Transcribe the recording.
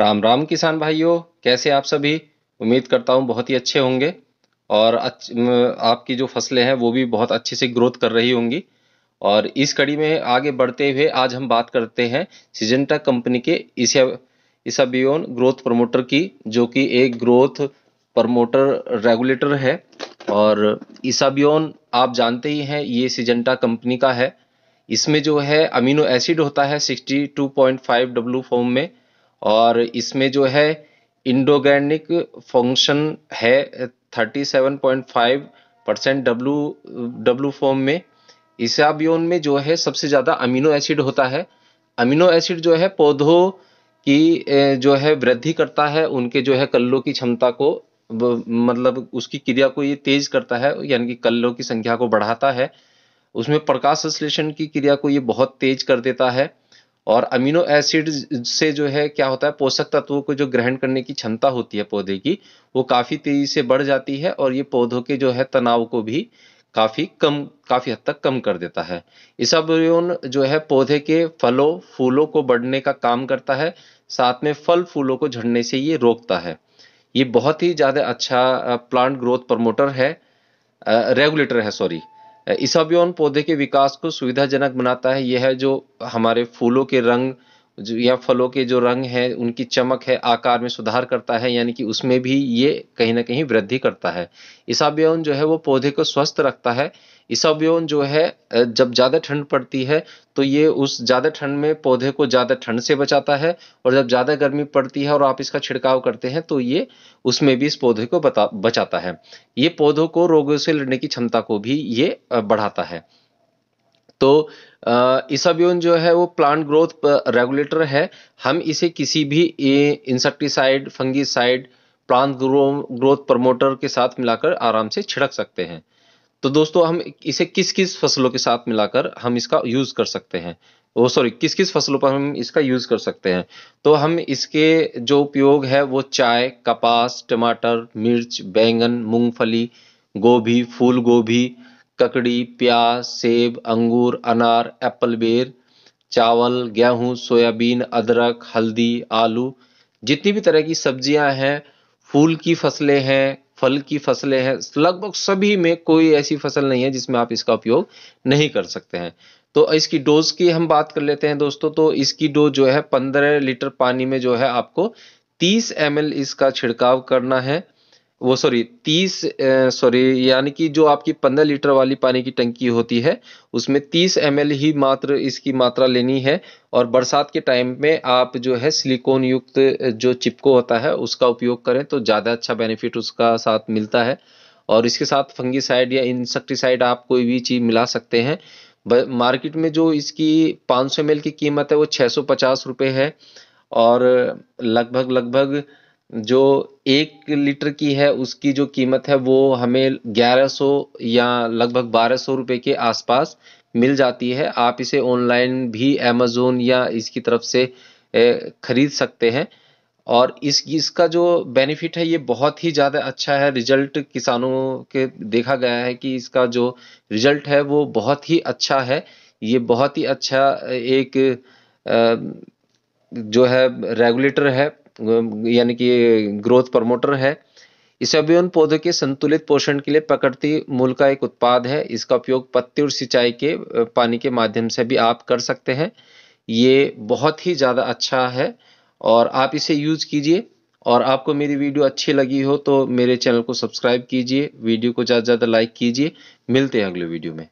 राम राम किसान भाइयों कैसे आप सभी उम्मीद करता हूँ बहुत ही अच्छे होंगे और अच्छ, आपकी जो फसलें हैं वो भी बहुत अच्छे से ग्रोथ कर रही होंगी और इस कड़ी में आगे बढ़ते हुए आज हम बात करते हैं सिजेंटा कंपनी के इसा इसाबियोन ग्रोथ प्रमोटर की जो कि एक ग्रोथ प्रमोटर रेगुलेटर है और इसाबियोन आप जानते ही हैं ये सिजेंटा कंपनी का है इसमें जो है अमीनो एसिड होता है फाइव डब्लू फॉर्म में और इसमें जो है इंडोगैनिक फंक्शन है thirty seven point five percent W W form में इसाबियोन में जो है सबसे ज़्यादा अमीनो एसिड होता है अमीनो एसिड जो है पौधों की जो है वृद्धि करता है उनके जो है कल्लों की क्षमता को मतलब उसकी क्रिया को ये तेज करता है यानी कि कल्लों की संख्या को बढ़ाता है उसमें प्रकाश संश्लेषण की क्रिया को ये बहुत तेज कर देता है और अमीनो एसिड से जो है क्या होता है पोषक तत्वों को जो ग्रहण करने की क्षमता होती है पौधे की वो काफ़ी तेज़ी से बढ़ जाती है और ये पौधों के जो है तनाव को भी काफ़ी कम काफ़ी हद तक कम कर देता है इसब्रियोन जो है पौधे के फलों फूलों को बढ़ने का काम करता है साथ में फल फूलों को झड़ने से ये रोकता है ये बहुत ही ज़्यादा अच्छा प्लांट ग्रोथ प्रमोटर है रेगुलेटर है सॉरी ईसाबियन पौधे के विकास को सुविधाजनक बनाता है यह जो हमारे फूलों के रंग या फलों के जो रंग है उनकी चमक है आकार में सुधार करता है यानी कि उसमें भी ये कहीं ना कहीं वृद्धि करता है ईसाब्यौन जो है वो पौधे को स्वस्थ रखता है ईसाब्यौन जो है जब ज़्यादा ठंड पड़ती है तो ये उस ज़्यादा ठंड में पौधे को ज़्यादा ठंड से बचाता है और जब ज़्यादा गर्मी पड़ती है और आप इसका छिड़काव करते हैं तो ये उसमें भी इस पौधे को बता बचाता है ये पौधों को रोगों से लड़ने की क्षमता को भी ये बढ़ाता है तो इसाब्यून जो है वो प्लांट ग्रोथ रेगुलेटर है हम इसे किसी भी insecticide fungicide plant grow growth promoter के साथ मिलाकर आराम से छिड़क सकते हैं तो दोस्तों हम इसे किस किस फसलों के साथ मिलाकर हम इसका यूज़ कर सकते हैं वो सॉरी किस किस फसलों पर हम इसका यूज़ कर सकते हैं तो हम इसके जो उपयोग है वो चाय कपास टमाटर मिर्च बैंगन मूंगफली गोभी फूल गोभी ककड़ी प्याज सेब अंगूर अनार एप्पल बेर चावल गेहूँ सोयाबीन अदरक हल्दी आलू जितनी भी तरह की सब्जियां हैं फूल की फसलें हैं फल की फसलें हैं लगभग सभी में कोई ऐसी फसल नहीं है जिसमें आप इसका उपयोग नहीं कर सकते हैं तो इसकी डोज की हम बात कर लेते हैं दोस्तों तो इसकी डोज जो है पंद्रह लीटर पानी में जो है आपको तीस एम इसका छिड़काव करना है वो सॉरी तीस सॉरी यानी कि जो आपकी पंद्रह लीटर वाली पानी की टंकी होती है उसमें तीस एम ही मात्र इसकी मात्रा लेनी है और बरसात के टाइम में आप जो है सिलिकॉन युक्त जो चिपको होता है उसका उपयोग करें तो ज़्यादा अच्छा बेनिफिट उसका साथ मिलता है और इसके साथ फंगीसाइड या इंसेक्टिसाइड आप कोई भी चीज़ मिला सकते हैं मार्केट में जो इसकी पाँच सौ की कीमत है वो छः रुपए है और लगभग लगभग जो एक लीटर की है उसकी जो कीमत है वो हमें 1100 या लगभग 1200 रुपए के आसपास मिल जाती है आप इसे ऑनलाइन भी अमेज़ोन या इसकी तरफ से ख़रीद सकते हैं और इस इसका जो बेनिफिट है ये बहुत ही ज़्यादा अच्छा है रिजल्ट किसानों के देखा गया है कि इसका जो रिजल्ट है वो बहुत ही अच्छा है ये बहुत ही अच्छा एक जो है रेगुलेटर है यानी कि ग्रोथ प्रमोटर है उन पौधों के संतुलित पोषण के लिए प्रकृति मूल का एक उत्पाद है इसका उपयोग पत्ती और सिंचाई के पानी के माध्यम से भी आप कर सकते हैं ये बहुत ही ज़्यादा अच्छा है और आप इसे यूज कीजिए और आपको मेरी वीडियो अच्छी लगी हो तो मेरे चैनल को सब्सक्राइब कीजिए वीडियो को ज़्यादा से ज़्यादा लाइक कीजिए मिलते हैं अगले वीडियो में